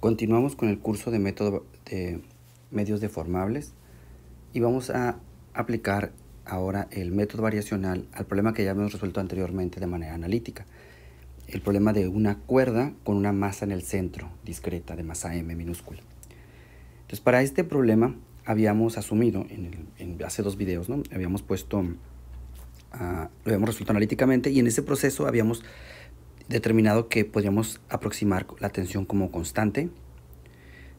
Continuamos con el curso de método de medios deformables y vamos a aplicar ahora el método variacional al problema que ya hemos resuelto anteriormente de manera analítica. El problema de una cuerda con una masa en el centro discreta de masa m minúscula. Entonces, para este problema habíamos asumido, en, hace dos videos, ¿no? habíamos puesto, ah, lo habíamos resuelto analíticamente y en ese proceso habíamos determinado que podríamos aproximar la tensión como constante.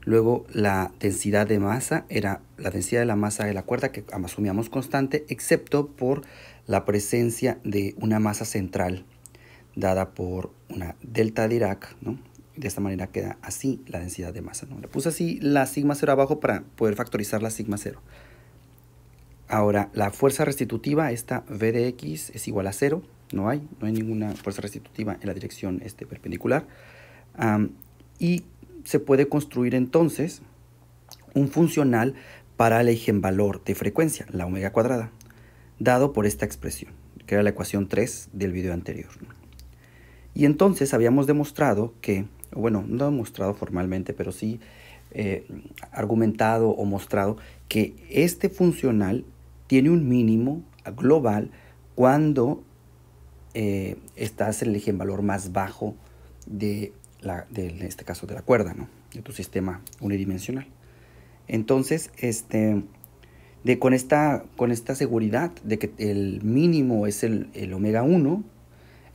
Luego la densidad de masa era la densidad de la masa de la cuerda que asumíamos constante, excepto por la presencia de una masa central dada por una delta de ¿no? De esta manera queda así la densidad de masa. ¿no? Le puse así la sigma 0 abajo para poder factorizar la sigma 0. Ahora, la fuerza restitutiva, esta V de X, es igual a 0. No hay, no hay ninguna fuerza restitutiva en la dirección este, perpendicular. y se puede construir entonces un funcional para el valor de frecuencia, la omega cuadrada, dado por esta expresión, que era la ecuación 3 del video anterior. Y entonces habíamos demostrado que, bueno, no demostrado formalmente, pero sí eh, argumentado o mostrado que este funcional tiene un mínimo global cuando eh, estás en el eje en valor más bajo de, la, en este caso, de la cuerda, ¿no? De tu sistema unidimensional. Entonces, este, de, con, esta, con esta seguridad de que el mínimo es el, el omega 1,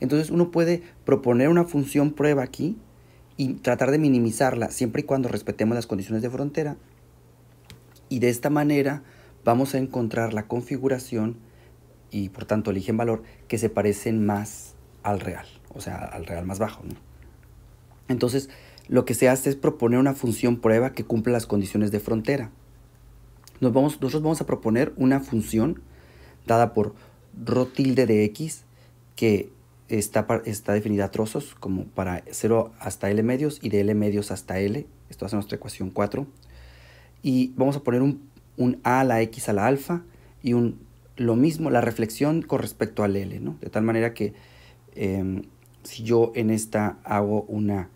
entonces uno puede proponer una función prueba aquí y tratar de minimizarla siempre y cuando respetemos las condiciones de frontera. Y de esta manera vamos a encontrar la configuración y por tanto eligen valor que se parecen más al real, o sea, al real más bajo. Entonces, lo que se hace es proponer una función prueba que cumpla las condiciones de frontera. Nos vamos, nosotros vamos a proponer una función dada por rotilde tilde de x que está, está definida a trozos como para 0 hasta L medios y de L medios hasta L. Esto hace nuestra ecuación 4. Y vamos a poner un, un A a la X a la alfa y un lo mismo, la reflexión con respecto al L, ¿no? De tal manera que em, si yo en esta hago una,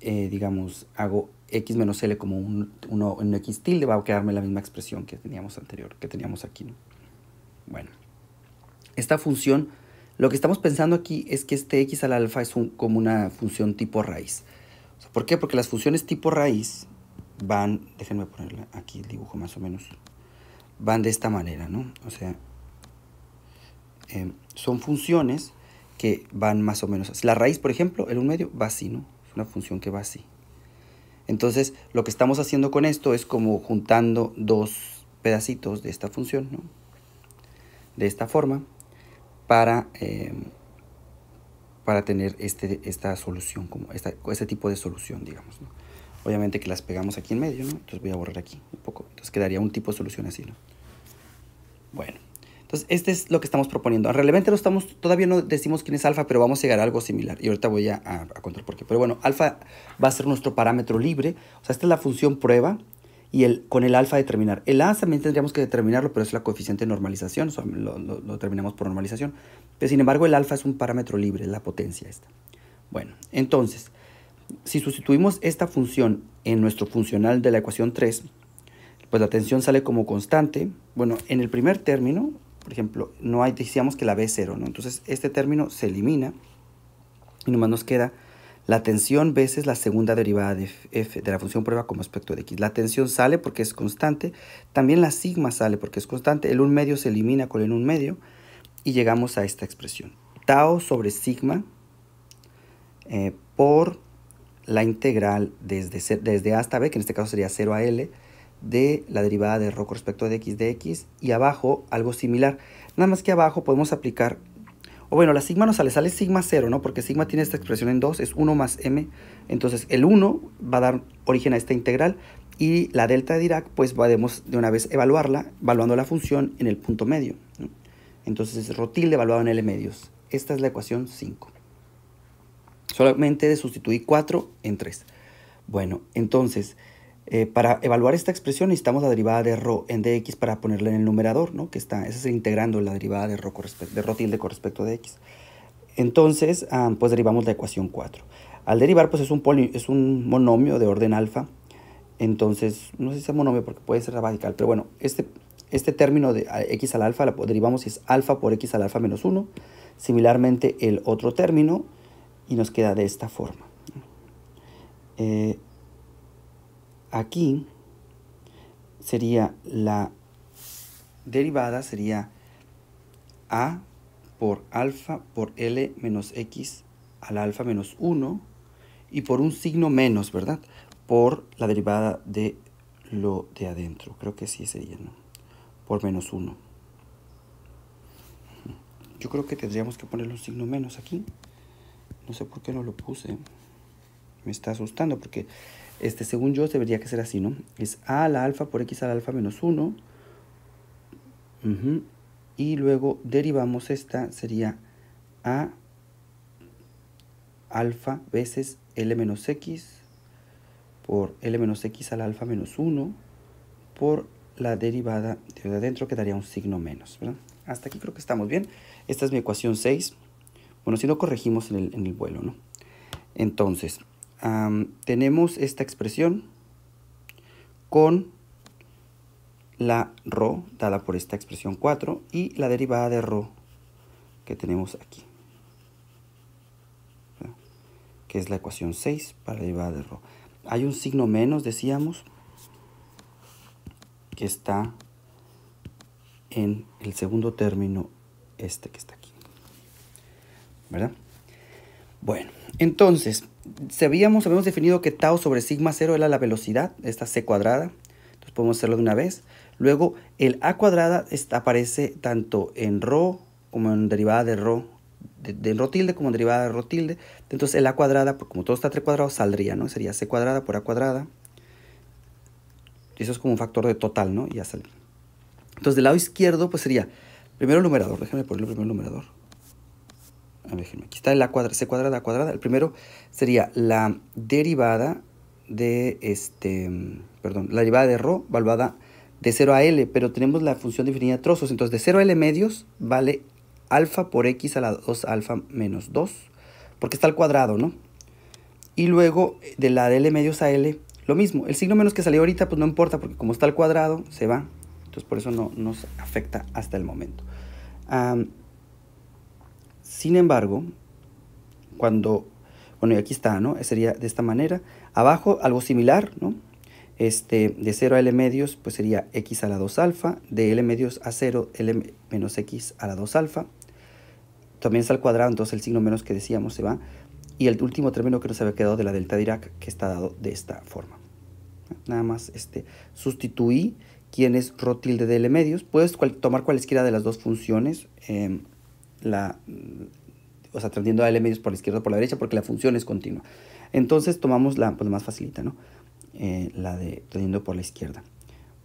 eh, digamos, hago x menos l como un, uno, un x tilde, va a quedarme la misma expresión que teníamos anterior, que teníamos aquí. ¿no? Bueno, esta función, lo que estamos pensando aquí es que este x al alfa es como una función tipo raíz. ¿Por qué? Porque las funciones tipo raíz van, déjenme ponerla aquí el dibujo más o menos, van de esta manera, ¿no? O sea, eh, son funciones que van más o menos. La raíz, por ejemplo, el 1 medio va así, ¿no? Es una función que va así. Entonces, lo que estamos haciendo con esto es como juntando dos pedacitos de esta función, ¿no? De esta forma, para, eh, para tener este, esta solución, como este tipo de solución, digamos, ¿no? Obviamente que las pegamos aquí en medio, ¿no? Entonces voy a borrar aquí un poco. Entonces quedaría un tipo de solución así, ¿no? Bueno. Entonces, este es lo que estamos proponiendo. Realmente no estamos, todavía no decimos quién es alfa, pero vamos a llegar a algo similar. Y ahorita voy a, a, contar por qué. Pero bueno, alfa va a ser nuestro parámetro libre. O sea, esta es la función prueba y el, con el alfa determinar. El A también tendríamos que determinarlo, pero es la coeficiente de normalización. lo, lo, lo, terminamos por normalización. Pero sin embargo, el alfa es un parámetro libre, es la potencia esta. Bueno, entonces, si sustituimos esta función en nuestro funcional de la ecuación 3, pues la tensión sale como constante. Bueno, en el primer término, por ejemplo, no hay, decíamos que la B es 0, ¿no? Entonces este término se elimina y nomás nos queda la tensión veces la segunda derivada de f de la función prueba como aspecto de x. La tensión sale porque es constante, también la sigma sale porque es constante, el 1 medio se elimina con el 1 medio y llegamos a esta expresión. Tau sobre sigma eh, por la integral desde, desde a hasta b, que en este caso sería 0 a l, de la derivada de con respecto de x de x, y abajo algo similar. Nada más que abajo podemos aplicar, o bueno, la sigma no sale, sale sigma 0, ¿no? Porque sigma tiene esta expresión en 2, es 1 más m, entonces el 1 va a dar origen a esta integral, y la delta de Dirac, pues podemos de una vez evaluarla, evaluando la función en el punto medio. entonces Entonces, de evaluado en L medios. Esta es la ecuación 5. Solamente de sustituir 4 en 3. Bueno, entonces, eh, para evaluar esta expresión necesitamos la derivada de rho en dx para ponerla en el numerador, ¿no? Que está, es integrando la derivada de ρ, de tilde con respecto de x. Entonces, ah, pues derivamos la ecuación 4. Al derivar, pues es un, es un monomio de orden alfa. Entonces, no sé si es monomio porque puede ser radical, pero bueno, este, este término de ah, x al alfa la derivamos si es alfa por x al alfa menos 1. Similarmente, el otro término y nos queda de esta forma. Eh, aquí sería la derivada, sería a por alfa por L menos X al alfa menos 1 y por un signo menos, ¿verdad? Por la derivada de lo de adentro. Creo que sí sería, ¿no? Por menos 1. Yo creo que tendríamos que ponerle un signo menos aquí. No sé por qué no lo puse. Me está asustando porque este, según yo debería que ser así, ¿no? Es A la alfa por X a la alfa menos 1. Y luego derivamos esta, sería A alfa veces L menos X por L menos X a la alfa menos 1 por la derivada de adentro que daría un signo menos, Hasta aquí creo que estamos bien. Esta es mi ecuación 6. Bueno, si lo corregimos en el, vuelo, ¿no? Entonces, tenemos esta expresión con la ρ dada por esta expresión 4 y la derivada de ρ que tenemos aquí, que es la ecuación 6 para la derivada de ρ. Hay un signo menos, decíamos, que está en el segundo término, este que está aquí. ¿verdad? Bueno, entonces, sabíamos, habíamos definido que tau sobre sigma 0 era la velocidad, esta c cuadrada, entonces podemos hacerlo de una vez. Luego, el a cuadrada está, aparece tanto en rho como en derivada de rho, de, rotilde, tilde como en derivada de rotilde. Entonces, el a cuadrada, pues, como todo está 3 cuadrados, saldría, ¿no? Sería c cuadrada por a cuadrada. Eso es como un factor de total, ¿no? ya sale. Entonces, del lado izquierdo, pues sería primero el numerador. Déjame poner el primer numerador aquí está la cuadra, C cuadrada, A cuadrada. El primero sería la derivada de este, perdón, la derivada de rho valvada de 0 a L, pero tenemos la función definida de trozos, entonces de 0 a L medios vale alfa por x a la 2 alfa menos 2, porque está al cuadrado, ¿no? Y luego de la de L medios a L, lo mismo, el signo menos que salió ahorita, pues no importa, porque como está al cuadrado, se va, entonces por eso no nos afecta hasta el momento. ah sin embargo, cuando, bueno, y aquí está, ¿no? Sería de esta manera. Abajo algo similar, ¿no? Este, de 0 a L medios, pues sería X a la 2 alfa. De L medios a 0, L menos X a la 2 alfa. También es al cuadrado, entonces el signo menos que decíamos se va. Y el último término que nos había quedado de la delta de Irak, que está dado de esta forma. Nada más este, sustituí quien es rotilde de L medios. Puedes tomar cualesquiera de las dos funciones. Em, la, mm, o sea, tendiendo a L medios por la izquierda o por la derecha, porque la función es continua. Entonces tomamos la, pues, más facilita, ¿no? Eh, la de tendiendo por la izquierda.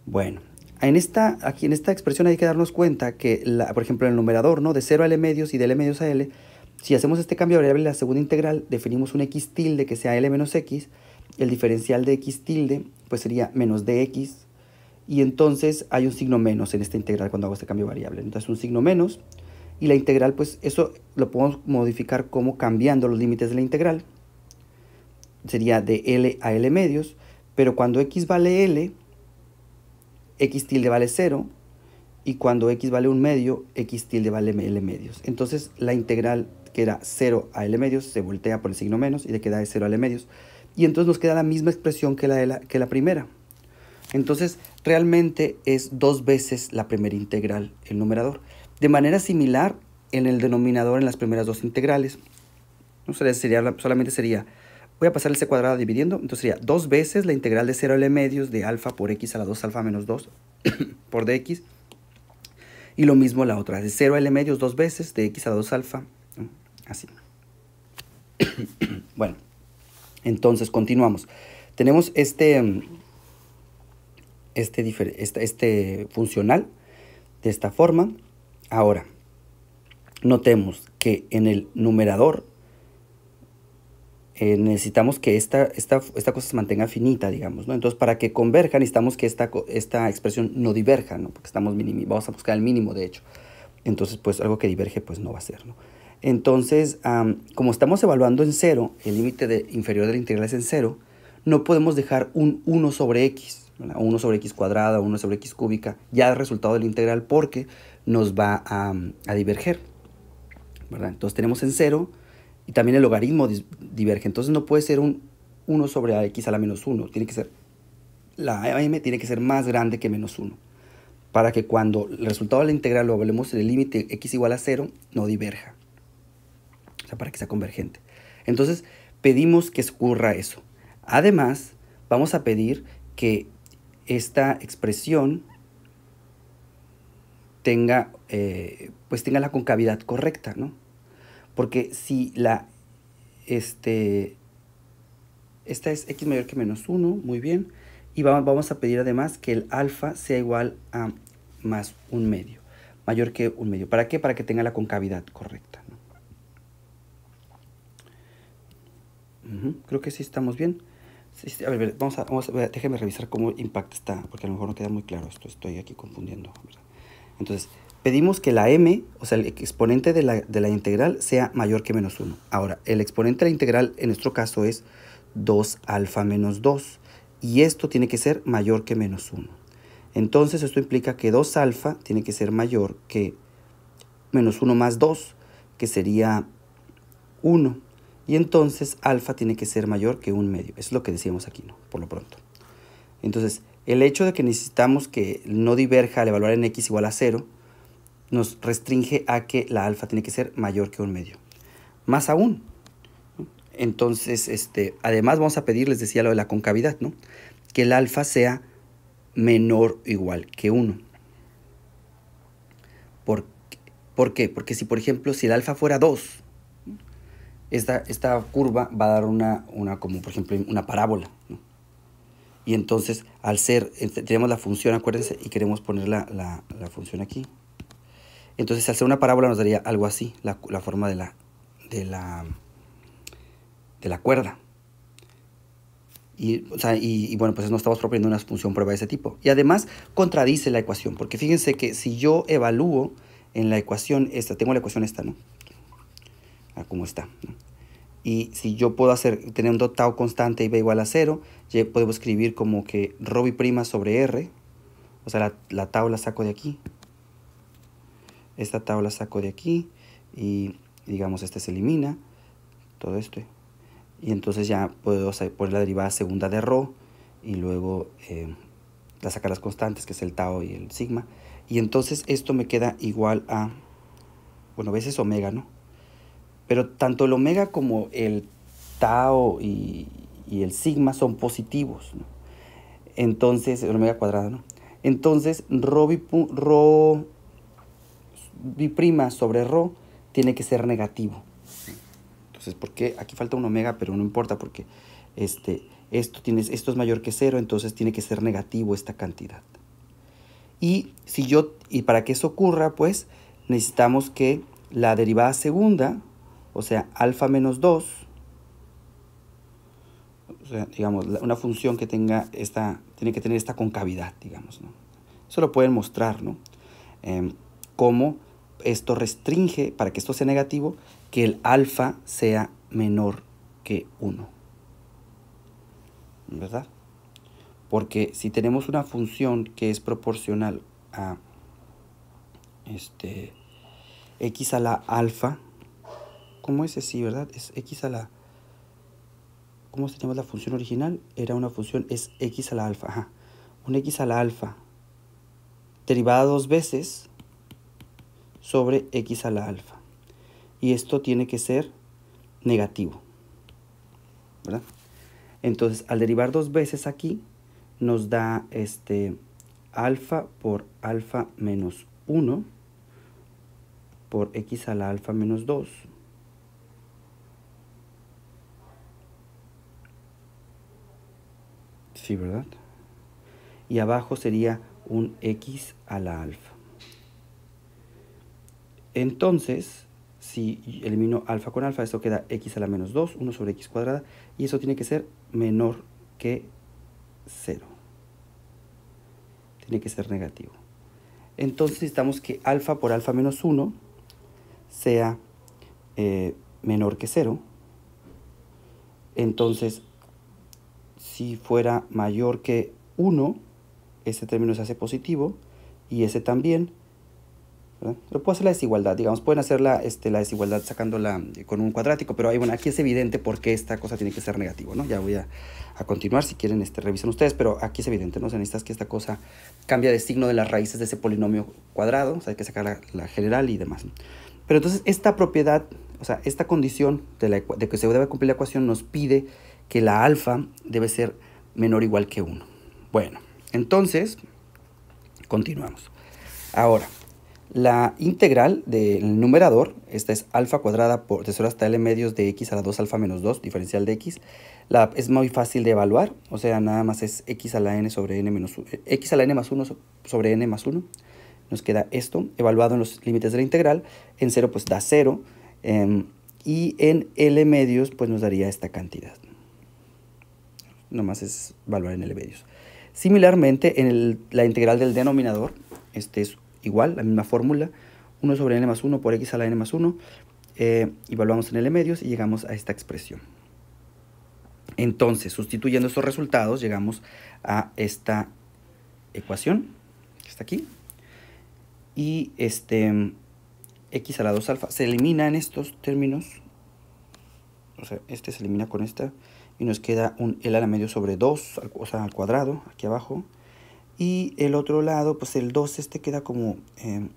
Bueno, en esta, aquí en esta expresión hay que darnos cuenta que, la, por ejemplo, en el numerador, ¿no? De 0 a L medios y de L medios a L, si hacemos este cambio de variable, la segunda integral, definimos un x tilde que sea L menos x, el diferencial de x tilde, pues sería menos dx, y entonces hay un signo menos en esta integral cuando hago este cambio variable. Entonces un signo menos, y la integral, pues eso lo podemos modificar como cambiando los límites de la integral. Sería de L a L medios, pero cuando x vale L, x tilde vale 0, y cuando x vale 1 medio, x tilde vale L medios. Entonces la integral que era 0 a L medios se voltea por el signo menos y le queda de 0 a L medios. Y entonces nos queda la misma expresión que la, de que la primera. Entonces realmente es dos veces la primera integral el numerador. De manera similar en el denominador en las primeras dos integrales. No sería, sería, solamente sería, voy a pasar el c cuadrado dividiendo, entonces sería dos veces la integral de 0 l medios de alfa por x a la 2 alfa menos 2 por dx. Y lo mismo la otra, de 0 l medios dos veces de x a la 2 alfa, así. bueno, entonces continuamos. Tenemos este, mm, este, este funcional de esta forma. Ahora, notemos que en el numerador eh, necesitamos que esta, esta, cosa se mantenga finita, digamos, ¿no? Entonces, para que converja, necesitamos que esta, esta expresión no diverja, ¿no? Porque estamos vamos a buscar el mínimo, de hecho. Entonces, pues algo que diverge, pues no va a ser, ¿no? Entonces, como estamos evaluando en cero, el límite de, inferior de la integral es en cero, no podemos dejar un 1 sobre x, 1 sobre x cuadrada, 1 sobre x cúbica, ya el resultado de la integral, porque nos va a, diverger. ¿verdad? Entonces tenemos en 0 y también el logaritmo diverge. Entonces no puede ser un 1 sobre a x a la menos 1. Tiene que ser, la m tiene que ser más grande que menos 1. Para que cuando el resultado de la integral lo hablemos en el límite x igual a 0, no diverja. O sea, para que sea convergente. Entonces pedimos que ocurra eso. Además, vamos a pedir que esta expresión tenga, eh, pues tenga la concavidad correcta, ¿no? Porque si la, este, esta es x mayor que menos 1, muy bien, y vamos, a pedir además que el alfa sea igual a más un medio, mayor que un medio. ¿Para qué? Para que tenga la concavidad correcta. creo que sí estamos bien. a ver, vamos a, vamos déjeme revisar cómo impacta está, porque a lo mejor no queda muy claro esto, estoy aquí confundiendo. ¿verdad? Entonces, pedimos que la m, o sea, el exponente de la, integral sea mayor que menos 1. Ahora, el exponente de la integral en nuestro caso es 2 alfa menos 2. Y esto tiene que ser mayor que menos 1. Entonces, esto implica que 2 alfa tiene que ser mayor que menos 1 más 2, que sería 1. Y entonces alfa tiene que ser mayor que 1 medio. es lo que decíamos aquí, ¿no? Por lo pronto. Entonces, el hecho de que necesitamos que no diverja al evaluar en x igual a 0 nos restringe a que la alfa tiene que ser mayor que un medio. Más aún, entonces, este, además vamos a pedir, les decía lo de la concavidad, ¿no? Que el alfa sea menor o igual que 1. ¿Por, ¿Por, qué? Porque si, por ejemplo, si el alfa fuera 2, esta, esta curva va a dar una, una como por ejemplo, una parábola, ¿no? Y entonces, al ser, eh, tenemos la función, acuérdense, y queremos poner la, función aquí. Entonces, al ser una parábola nos daría algo así, la, forma de la, de, la, de la cuerda. Y, bueno, pues no estamos proponiendo una función prueba de ese tipo. Y además contradice la ecuación, porque fíjense que si yo evalúo en la ecuación esta, tengo la ecuación esta, ¿no? Ah, cómo está. ¿no? Y si yo puedo hacer, tener un tau constante y b igual a 0, puedo escribir como que rho prima sobre r. O sea, la, tau la saco de aquí. Esta tau la saco de aquí. Y digamos, este se elimina. Todo esto. Y entonces ya puedo poner la derivada segunda de rho. Y luego eh, la sacar las constantes, que es el tau y el sigma. Y entonces esto me queda igual a... Bueno, veces omega, ¿no? Pero tanto el omega como el tau y, el sigma son positivos. Entonces, el omega cuadrado, ¿no? Entonces, rho, bi, prima sobre rho tiene que ser negativo. Entonces, ¿por qué? Aquí falta un omega, pero no importa porque este, esto, tienes, esto es mayor que cero, entonces tiene que ser negativo esta cantidad. Y, si yo, y para que eso ocurra, pues necesitamos que la derivada segunda o sea, alfa menos 2, o sea, digamos, una función que tenga esta, tiene que tener esta concavidad, digamos, ¿no? Eso lo pueden mostrar, ¿no? Em, cómo esto restringe, para que esto sea negativo, que el alfa sea menor que 1. ¿Verdad? Porque si tenemos una función que es proporcional a este, x a la alfa, ¿Cómo es Sí, verdad? Es x a la... ¿Cómo se llama la función original? Era una función, es x a la alfa. Ajá. Un x a la alfa derivada dos veces sobre x a la alfa. Y esto tiene que ser negativo. ¿verdad? Entonces, al derivar dos veces aquí, nos da este alfa por alfa menos 1 por x a la alfa menos 2 Sí, ¿verdad? Y abajo sería un x a la alfa. Entonces, si elimino alfa con alfa, esto queda x a la menos 2, 1 sobre x cuadrada, y eso tiene que ser menor que 0. Tiene que ser negativo. Entonces necesitamos que alfa por alfa menos 1 sea eh, menor que 0. Entonces si fuera mayor que 1, ese término se hace positivo y ese también. Pero puedo hacer la desigualdad, digamos, pueden hacer la, este, la desigualdad sacándola eh, con un cuadrático, pero ahí, bueno, aquí es evidente por qué esta cosa tiene que ser negativo, ¿no? Ya voy a, a continuar, si quieren, este, revisen ustedes, pero aquí es evidente, ¿no? O sea, necesitas que esta cosa cambia de signo de las raíces de ese polinomio cuadrado, o sea, hay que sacar la, general y demás. Pero entonces, esta propiedad, o sea, esta condición de, de que se debe cumplir la ecuación nos pide que la alfa debe ser menor o igual que 1. Bueno, entonces, continuamos. Ahora, la integral del numerador, esta es alfa cuadrada por tesoro hasta L medios de x a la 2 alfa menos 2, diferencial de x, la, es muy fácil de evaluar, o sea, nada más es x a la n sobre n menos eh, x a la n más 1 sobre n más 1, nos queda esto, evaluado en los límites de la integral, en 0 pues da 0, em, y en L medios pues nos daría esta cantidad nomás es evaluar en medios. Similarmente, en la integral del denominador, este es igual, la misma fórmula, 1 sobre n más 1 por x a la n más 1, evaluamos eh, en L medios y llegamos a esta expresión. Entonces, sustituyendo estos resultados, llegamos a esta ecuación, que está aquí, y este x a la 2 alfa se elimina en estos términos, o sea, este se elimina con esta, y nos queda un, el ala medio sobre 2, o sea, al cuadrado, aquí abajo. Y el otro lado, pues el 2 este queda como... Em,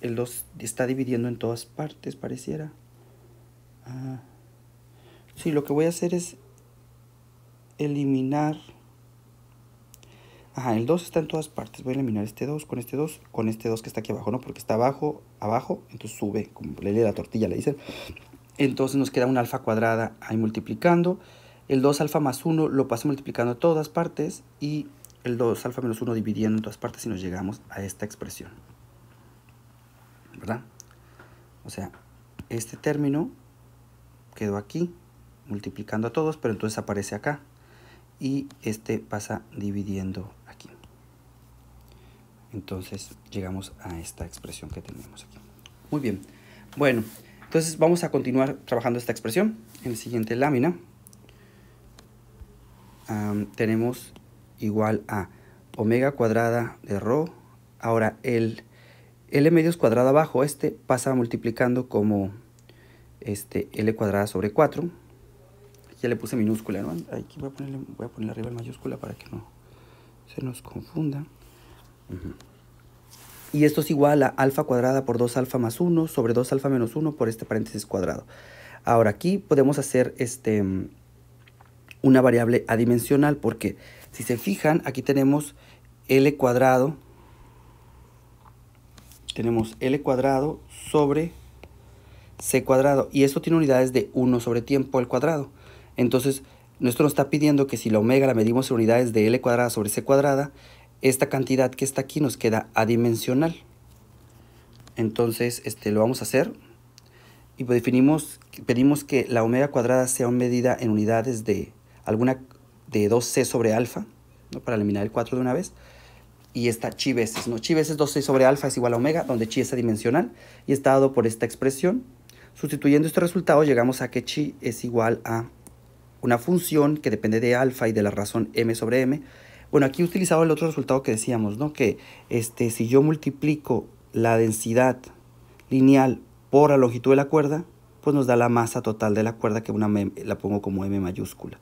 el 2 está dividiendo en todas partes, pareciera. Ah. Sí, lo que voy a hacer es eliminar... Ajá, el 2 está en todas partes. Voy a eliminar este 2 con este 2, con este 2 que está aquí abajo, ¿no? Porque está abajo, abajo, entonces sube, como le lee la tortilla, le dicen. Entonces nos queda un alfa cuadrada ahí multiplicando. El 2 alfa más 1 lo paso multiplicando a todas partes y el 2 alfa menos 1 dividiendo en todas partes y nos llegamos a esta expresión. ¿Verdad? O sea, este término quedó aquí multiplicando a todos, pero entonces aparece acá y este pasa dividiendo aquí. Entonces llegamos a esta expresión que tenemos aquí. Muy bien. Bueno. Entonces vamos a continuar trabajando esta expresión. En la siguiente lámina tenemos igual a omega cuadrada de rho. Ahora el L medios cuadrada abajo, este pasa multiplicando como este L cuadrada sobre 4. Ya le puse minúscula, ¿no? Aquí voy a ponerle, arriba el mayúscula para que no se nos confunda y esto es igual a alfa cuadrada por 2 alfa más 1 sobre 2 alfa menos 1 por este paréntesis cuadrado. Ahora aquí podemos hacer este, una variable adimensional porque si se fijan aquí tenemos L cuadrado, tenemos L cuadrado sobre C cuadrado y esto tiene unidades de 1 sobre tiempo al cuadrado. Entonces, nuestro nos está pidiendo que si la omega la medimos en unidades de L cuadrada sobre C cuadrada, esta cantidad que está aquí nos queda adimensional. Entonces, este, lo vamos a hacer y pues definimos, pedimos que la omega cuadrada sea medida en unidades de alguna de 2c sobre alfa, para eliminar el 4 de una vez, y esta chi veces, ¿no? chi veces 2c sobre alfa es igual a omega, donde chi es adimensional, y está dado por esta expresión. Sustituyendo este resultado llegamos a que chi es igual a una función que depende de alfa y de la razón m sobre m, bueno, aquí he utilizado el otro resultado que decíamos, ¿no? Que este, si yo multiplico la densidad lineal por la longitud de la cuerda, pues nos da la masa total de la cuerda, que una la pongo como m mayúscula.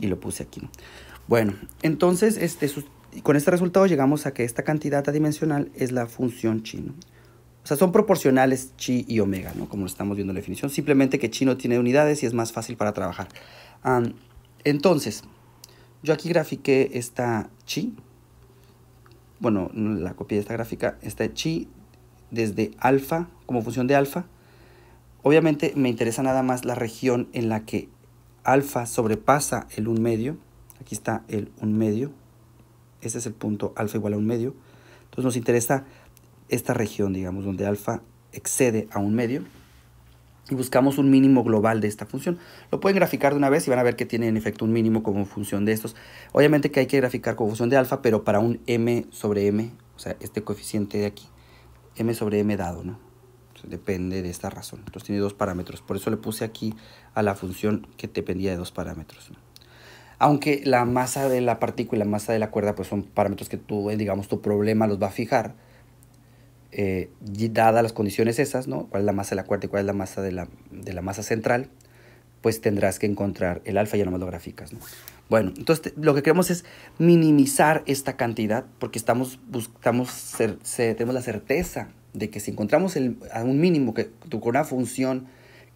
Y lo puse aquí, ¿no? Bueno, entonces, este, con este resultado llegamos a que esta cantidad adimensional es la función chi, ¿no? O sea, son proporcionales chi y omega, ¿no? Como estamos viendo en la definición. Simplemente que chi no tiene unidades y es más fácil para trabajar. Ah, entonces... Yo aquí grafiqué esta chi, bueno, la copié de esta gráfica, esta chi desde alfa, como función de alfa. Obviamente me interesa nada más la región en la que alfa sobrepasa el 1 medio. Aquí está el 1 medio. Este es el punto alfa igual a 1 medio. Entonces nos interesa esta región, digamos, donde alfa excede a 1 medio y buscamos un mínimo global de esta función. Lo pueden graficar de una vez y van a ver que tiene en efecto un mínimo como función de estos. Obviamente que hay que graficar como función de alfa, pero para un m sobre m, o sea, este coeficiente de aquí, m sobre m dado, ¿no? depende de esta razón. Entonces tiene dos parámetros, por eso le puse aquí a la función que dependía de dos parámetros. Aunque la masa de la partícula, y la masa de la cuerda, pues son parámetros que tú, eh, digamos, tu problema los va a fijar eh, dadas las condiciones esas, ¿no? ¿Cuál es la masa de la cuarta y cuál es la masa de la, masa central? Pues tendrás que encontrar el alfa y ya nomás lo graficas, Bueno, entonces lo que queremos es minimizar esta cantidad porque estamos, buscamos tenemos la certeza de que si encontramos el, un mínimo que con una función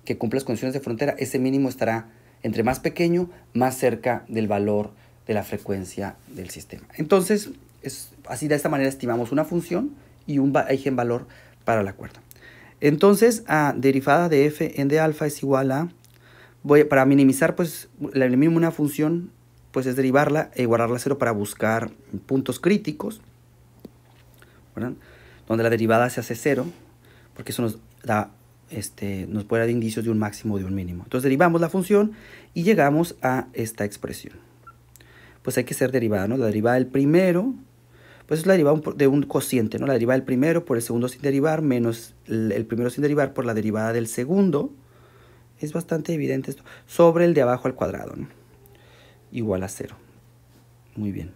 que cumple las condiciones de frontera, ese mínimo estará entre más pequeño, más cerca del valor de la frecuencia del sistema. Entonces, es, así de esta manera estimamos una función y un valor para la cuerda. Entonces, a derivada de f en de alfa es igual a, voy, para minimizar, pues, la mínima una función, pues es derivarla e igualarla a cero para buscar puntos críticos, ¿verdad? donde la derivada se hace cero, porque eso nos da este, nos puede dar indicios de un máximo o de un mínimo. Entonces derivamos la función y llegamos a esta expresión. Pues hay que ser derivada, ¿no? La derivada del primero pues es la derivada de un cociente, ¿no? La derivada del primero por el segundo sin derivar menos el primero sin derivar por la derivada del segundo. Es bastante evidente esto. Sobre el de abajo al cuadrado, ¿no? Igual a cero. Muy bien.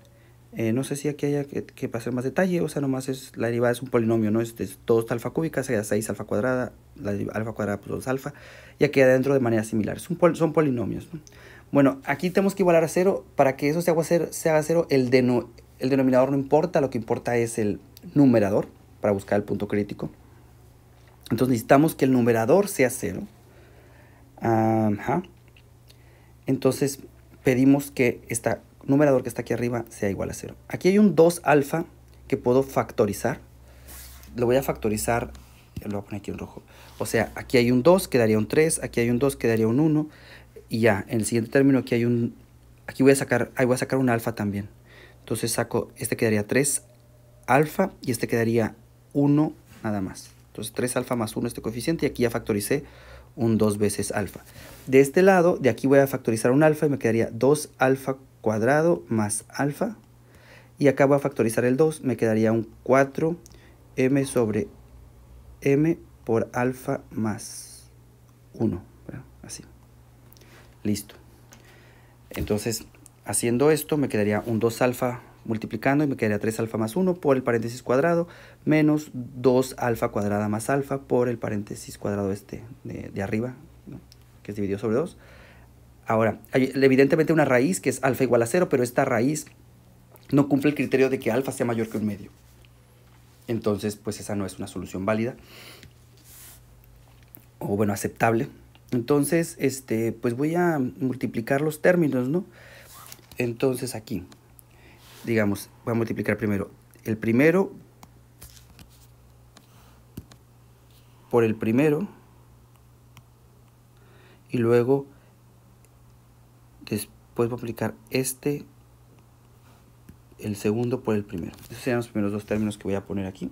Eh, no sé si aquí haya que, pasar más detalle, o sea, nomás es, la derivada es un polinomio, ¿no? Es, es 2 alfa cúbica, sería 6 alfa cuadrada, alfa cuadrada por pues, 2 alfa, y aquí adentro de manera similar. Son, polinomios, Bueno, aquí tenemos que igualar a cero, para que eso se haga cero, el, de el denominador no importa, lo que importa es el numerador para buscar el punto crítico. Entonces necesitamos que el numerador sea cero. Ajá. Entonces pedimos que este numerador que está aquí arriba sea igual a cero. Aquí hay un 2 alfa que puedo factorizar. Lo voy a factorizar, lo voy a poner aquí en rojo. O sea, aquí hay un 2, quedaría un 3, aquí hay un 2, quedaría un 1. Y ya, en el siguiente término aquí hay un... Aquí voy a sacar, voy a sacar un alfa también. Entonces saco, este quedaría 3 alfa y este quedaría 1 nada más. Entonces 3 alfa más 1 este coeficiente y aquí ya factoricé un 2 veces alfa. De este lado, de aquí voy a factorizar un alfa y me quedaría 2 alfa cuadrado más alfa. Y acá voy a factorizar el 2, me quedaría un 4m sobre m por alfa más 1. Así. Listo. Entonces, Haciendo esto me quedaría un 2 alfa multiplicando y me quedaría 3 alfa más 1 por el paréntesis cuadrado menos 2 alfa cuadrada más alfa por el paréntesis cuadrado este de, arriba, que es dividido sobre 2. Ahora, hay evidentemente una raíz que es alfa igual a 0, pero esta raíz no cumple el criterio de que alfa sea mayor que un medio. Entonces, pues esa no es una solución válida o bueno, aceptable. Entonces, este, pues voy a multiplicar los términos, ¿no? Entonces aquí, digamos, voy a multiplicar primero el primero por el primero y luego después voy a aplicar este el segundo por el primero esos serían los primeros dos términos que voy a poner aquí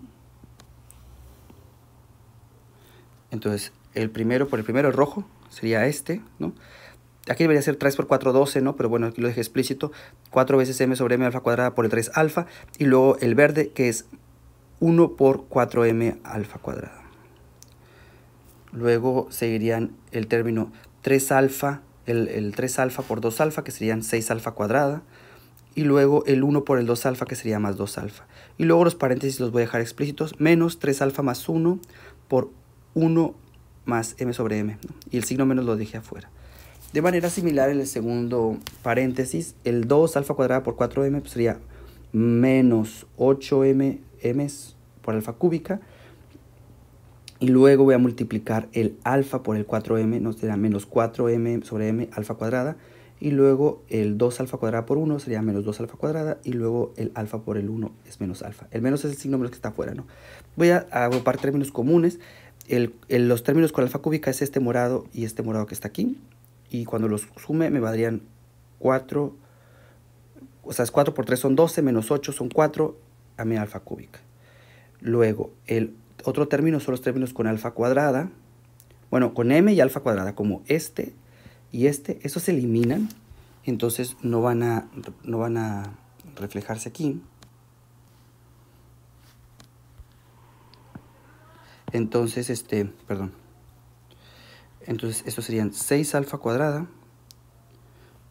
entonces el primero por el primero el rojo sería este no Aquí debería ser 3 por 4, 12, ¿no? Pero bueno, aquí lo dejé explícito. 4 veces m sobre m alfa cuadrada por el 3 alfa. Y luego el verde, que es 1 por 4m alfa cuadrada. Luego seguirían el término 3 alfa, el, 3 alfa por 2 alfa, que serían 6 alfa cuadrada y luego el 1 por el 2 alfa que sería más 2 alfa. Y luego los paréntesis los voy a dejar explícitos, menos 3 alfa más 1 por 1 más m sobre m. Y el signo menos lo dejé afuera. De manera similar, en el segundo paréntesis, el 2 alfa cuadrada por 4m pues, sería menos 8m m por alfa cúbica. Y luego voy a multiplicar el alfa por el 4m, nos será menos 4m sobre m alfa cuadrada. Y luego el 2 alfa cuadrada por 1 sería menos 2 alfa cuadrada. Y luego el alfa por el 1 es menos alfa. El menos es el signo menos que está afuera, ¿no? Voy a agrupar términos comunes. los términos con alfa cúbica es este morado y este morado que está aquí y cuando los sume me valdrían 4, o sea, 4 por 3 son 12, menos 8 son 4 a mi alfa cúbica. Luego, el otro término son los términos con alfa cuadrada, bueno, con m y alfa cuadrada, como este y este, esos se eliminan, entonces no van a, no van a reflejarse aquí. Entonces, este, perdón. Entonces, esto serían 6 alfa cuadrada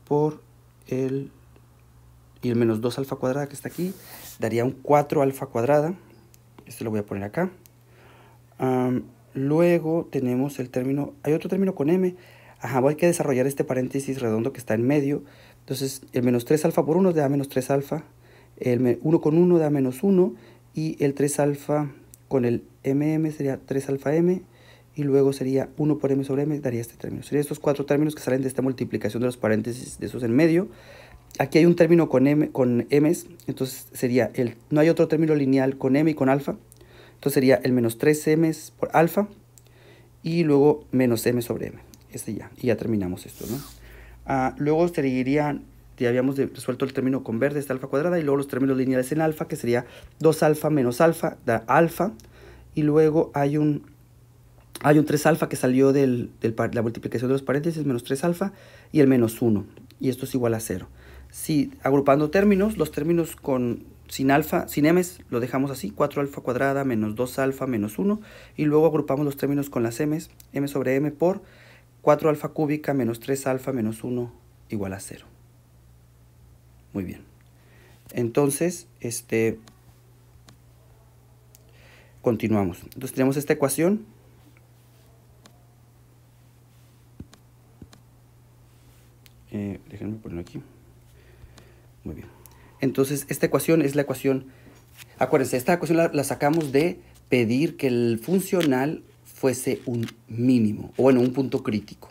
por el... Y el menos 2 alfa cuadrada que está aquí daría un 4 alfa cuadrada. Esto lo voy a poner acá. luego tenemos el término... Hay otro término con m. Ajá, voy a desarrollar este paréntesis redondo que está en medio. Entonces, el menos 3 alfa por 1 da menos 3 alfa. El 1 con 1 da menos 1. Y el 3 alfa con el mm sería 3 alfa m y luego sería 1 por m sobre m, daría este término. Serían estos cuatro términos que salen de esta multiplicación de los paréntesis de esos en medio. Aquí hay un término con m, con m's, entonces sería el, no hay otro término lineal con m y con alfa, entonces sería el menos 3m por alfa y luego menos m sobre m. Este ya, y ya terminamos esto, ¿no? Ah, luego seguirían, ya habíamos resuelto el término con verde, esta alfa cuadrada, y luego los términos lineales en alfa, que sería 2 alfa menos alfa, da alfa, y luego hay un hay un 3 alfa que salió de la multiplicación de los paréntesis, menos 3 alfa y el menos 1. Y esto es igual a 0. Si agrupando términos, los términos con sin alfa, sin m, lo dejamos así, 4 alfa cuadrada menos 2 alfa menos 1. Y luego agrupamos los términos con las m, m sobre m por 4 alfa cúbica menos 3 alfa menos 1 igual a 0. Muy bien. Entonces, este, continuamos. Entonces tenemos esta ecuación Eh, déjenme ponerlo aquí. Muy bien. Entonces, esta ecuación es la ecuación, acuérdense, esta ecuación la, sacamos de pedir que el funcional fuese un mínimo, o bueno, un punto crítico.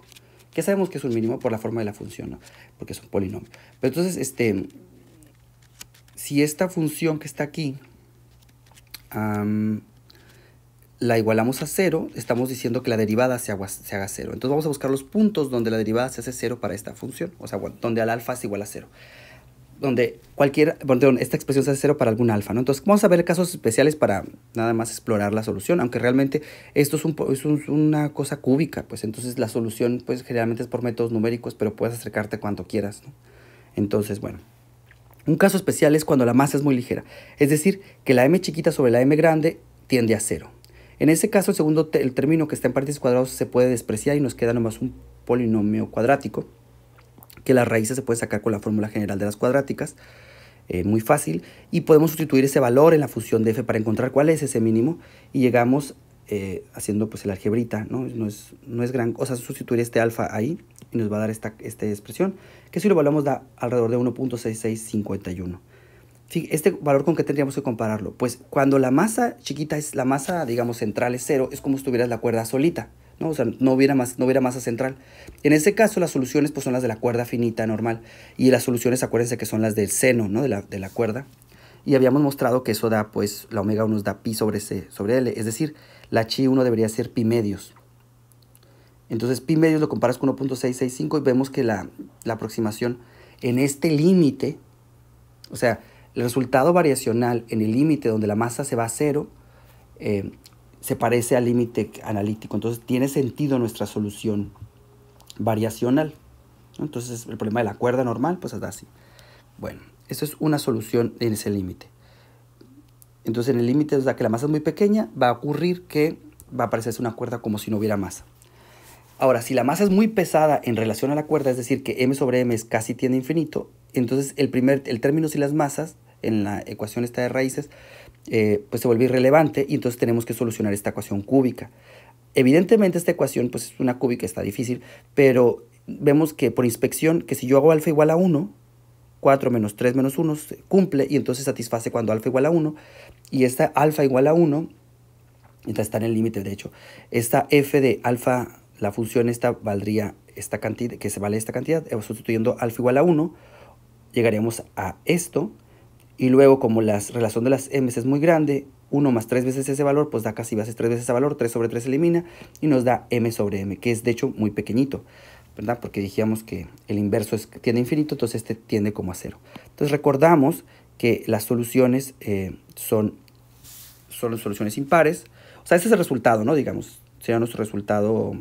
Que sabemos que es un mínimo por la forma de la función, porque es un polinomio. Pero entonces, este, si esta función que está aquí, la igualamos a cero, estamos diciendo que la derivada se haga, se haga cero. Entonces vamos a buscar los puntos donde la derivada se hace cero para esta función, o sea, donde al alfa es igual a cero donde cualquier, perdón, esta expresión se hace cero para algún alfa, ¿no? Entonces vamos a ver casos especiales para nada más explorar la solución, aunque realmente esto es, una cosa cúbica, pues entonces la solución pues generalmente es por métodos numéricos, pero puedes acercarte cuanto quieras, ¿no? Entonces, bueno. Un caso especial es cuando la masa es muy ligera, es decir, que la m chiquita sobre la m grande tiende a cero. En ese caso, el segundo el término que está en partes cuadrados se puede despreciar y nos queda nomás un polinomio cuadrático, que las raíces se puede sacar con la fórmula general de las cuadráticas, eh, muy fácil, y podemos sustituir ese valor en la función de f para encontrar cuál es ese mínimo y llegamos eh, haciendo pues el algebrita, ¿no? es, no es gran cosa sustituir este alfa ahí y nos va a dar esta, esta expresión, que si lo evaluamos da alrededor de 1.6651 este valor con qué tendríamos que compararlo. Pues cuando la masa chiquita es la masa, digamos, central es cero, es como si tuvieras la cuerda solita. ¿no? O sea, no hubiera, más, no hubiera masa central. En ese caso, las soluciones pues, son las de la cuerda finita normal. Y las soluciones, acuérdense que son las del seno, ¿no? De la, cuerda. Y habíamos mostrado que eso da, pues, la omega 1 da pi sobre c, sobre l. Es decir, la chi 1 debería ser pi medios. Entonces, pi medios lo comparas con 1.665 y vemos que la, la aproximación en este límite, o sea, el resultado variacional en el límite donde la masa se va a cero eh, se parece al límite analítico. Entonces tiene sentido nuestra solución variacional. Entonces el problema de la cuerda normal, pues es así. Bueno, esto es una solución en ese límite. Entonces en el límite, de que la masa es muy pequeña, va a ocurrir que va a aparecer una cuerda como si no hubiera masa. Ahora, si la masa es muy pesada en relación a la cuerda, es decir, que m sobre m es casi tiende a infinito, entonces el, primer, el término si las masas en la ecuación esta de raíces, eh, pues se vuelve irrelevante y entonces tenemos que solucionar esta ecuación cúbica. Evidentemente esta ecuación pues es una cúbica, está difícil, pero vemos que por inspección, que si yo hago alfa igual a 1, 4 menos 3 menos 1 cumple y entonces satisface cuando alfa igual a 1 y esta alfa igual a 1, entonces está en el límite de hecho, esta f de alfa la función esta valdría esta cantidad, que se vale esta cantidad, eh, sustituyendo alfa igual a 1, llegaríamos a esto, y luego como la relación de las m es muy grande, 1 más 3 veces ese valor, pues da casi 3 veces ese valor, 3 sobre 3 elimina, y nos da m sobre m, que es de hecho muy pequeñito, ¿verdad? Porque dijimos que el inverso tiene infinito, entonces este tiende como a 0. Entonces recordamos que las soluciones eh, son, son soluciones impares, o sea, este es el resultado, ¿no? Digamos, sería nuestro resultado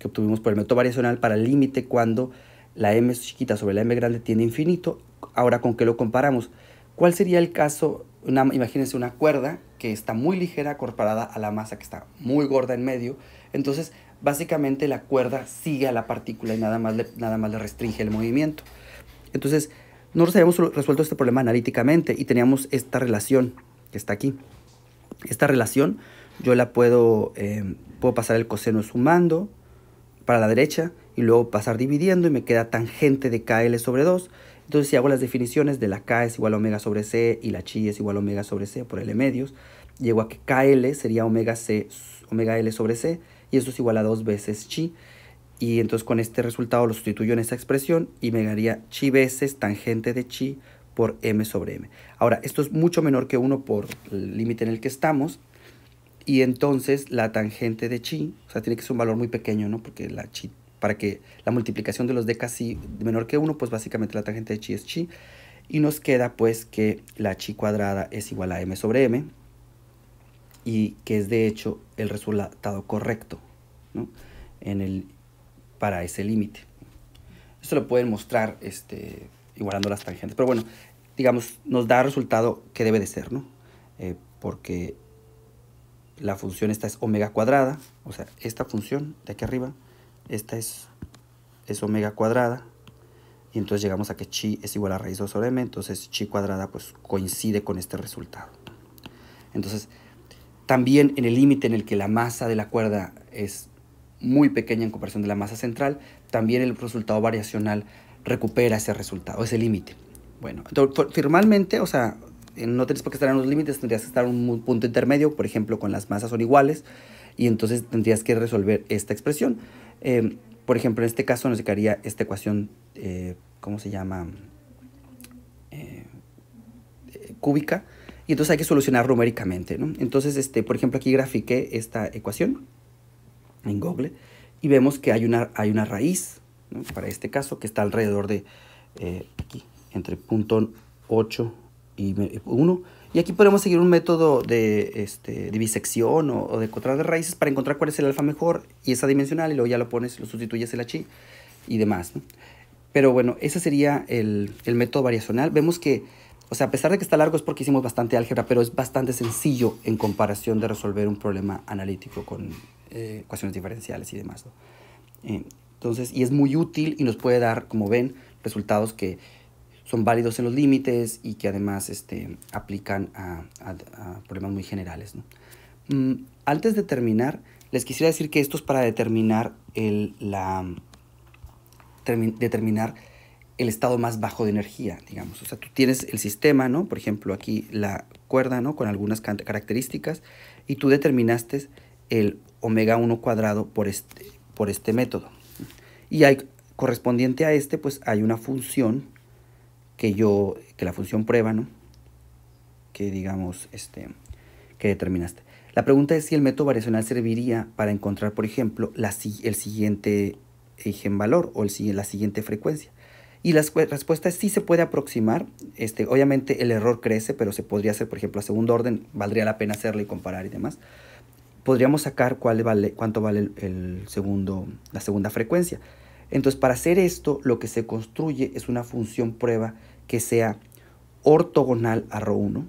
que obtuvimos por el método variacional para el límite cuando la m chiquita sobre la m grande tiene infinito. Ahora, ¿con qué lo comparamos? ¿Cuál sería el caso? imagínense una cuerda que está muy ligera comparada a la masa que está muy gorda en medio. Entonces, básicamente la cuerda sigue a la partícula y nada más le, nada más le restringe el movimiento. Entonces, nosotros habíamos resuelto este problema analíticamente y teníamos esta relación que está aquí. Esta relación yo la puedo, eh, puedo pasar el coseno sumando, para la derecha y luego pasar dividiendo y me queda tangente de KL sobre 2. Entonces si hago las definiciones de la K es igual a omega sobre C y la chi es igual a omega sobre C por L medios, llego a que KL sería omega, C, omega L sobre C y eso es igual a dos veces chi. Y entonces con este resultado lo sustituyo en esa expresión y me daría chi veces tangente de chi por m sobre m. Ahora, esto es mucho menor que 1 por el límite en el que estamos y entonces la tangente de chi, o sea, tiene que ser un valor muy pequeño, ¿no? Porque la chi, para que la multiplicación de los de casi menor que 1, pues básicamente la tangente de chi es chi. Y nos queda pues que la chi cuadrada es igual a m sobre m y que es de hecho el resultado correcto ¿no? en el, para ese límite. Esto lo pueden mostrar este, igualando las tangentes, pero bueno, digamos, nos da el resultado que debe de ser, ¿no? Eh, porque la función esta es omega cuadrada, o sea, esta función de aquí arriba, esta es, es omega cuadrada, y entonces llegamos a que chi es igual a raíz 2 sobre m, entonces chi cuadrada pues coincide con este resultado. Entonces, también en el límite en el que la masa de la cuerda es muy pequeña en comparación de la masa central, también el resultado variacional recupera ese resultado, ese límite. Bueno, formalmente, o sea, eh, no tienes por qué estar en los límites, tendrías que estar en un punto intermedio, por ejemplo, con las masas son iguales, y entonces tendrías que resolver esta expresión. Em, por ejemplo, en este caso nos quedaría esta ecuación, eh, ¿cómo se llama? Eh, cúbica, y entonces hay que solucionar numéricamente. Entonces, este, por ejemplo, aquí grafiqué esta ecuación en Google y vemos que hay una, hay una raíz, para este caso, que está alrededor de aquí, entre punto 8 y Y aquí podemos seguir un método de, este, bisección o, de encontrar de raíces para encontrar cuál es el alfa mejor y esa dimensional y luego ya lo pones, lo sustituyes el chi y demás. Pero bueno, ese sería el, el, método variacional. Vemos que, o sea, a pesar de que está largo es porque hicimos bastante álgebra, pero es bastante sencillo en comparación de resolver un problema analítico con eh, ecuaciones diferenciales y demás. Eh, entonces, y es muy útil y nos puede dar, como ven, resultados que son válidos en los límites y que además este, aplican a, problemas muy generales. Mm, antes de terminar, les quisiera decir que esto es para determinar el, la, determinar el estado más bajo de energía, digamos. O sea, tú tienes el sistema, ¿no? Por ejemplo, aquí la cuerda, ¿no? Con algunas características y tú determinaste el omega 1 cuadrado por este, por este método. Y correspondiente a este, pues hay una función que yo, que la función prueba, ¿no? Que digamos, este, que determinaste. La pregunta es si el método variacional serviría para encontrar, por ejemplo, la, el siguiente valor o el, la siguiente frecuencia. Y la respuesta es sí se puede aproximar. Este, obviamente el error crece, pero se podría hacer, por ejemplo, a segundo orden. Valdría la pena hacerlo y comparar y demás. Podríamos sacar cuál vale, cuánto vale el segundo, la segunda frecuencia. Entonces, para hacer esto, lo que se construye es una función prueba que sea ortogonal a rho 1.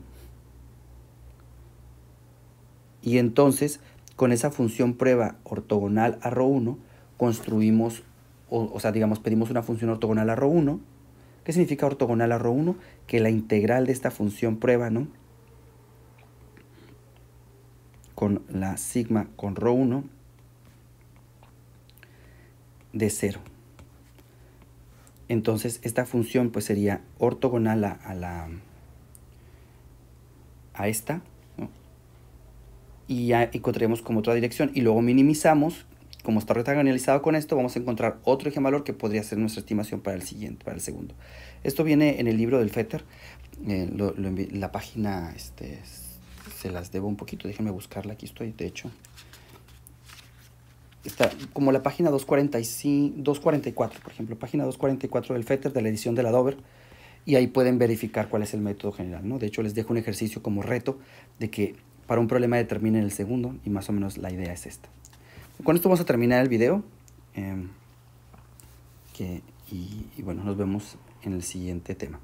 Y entonces, con esa función prueba ortogonal a rho 1, construimos, o, sea, digamos, pedimos una función ortogonal a rho 1. ¿Qué significa ortogonal a rho 1? Que la integral de esta función prueba, ¿no? Con la sigma con rho 1 de 0. Entonces esta función pues sería ortogonal a, la a esta y ya encontraremos como otra dirección y luego minimizamos como está rectangularizado con esto vamos a encontrar otro eje valor que podría ser nuestra estimación para el siguiente para el segundo esto viene en el libro del Fetter eh, la página este, se las debo un poquito déjenme buscarla aquí estoy de hecho está como la página 244, por ejemplo, página 244 del FETER de la edición de la Dover, y ahí pueden verificar cuál es el método general. ¿no? De hecho, les dejo un ejercicio como reto de que para un problema determinen el segundo, y más o menos la idea es esta. Con esto vamos a terminar el video. Eh, y bueno, nos vemos en el siguiente tema.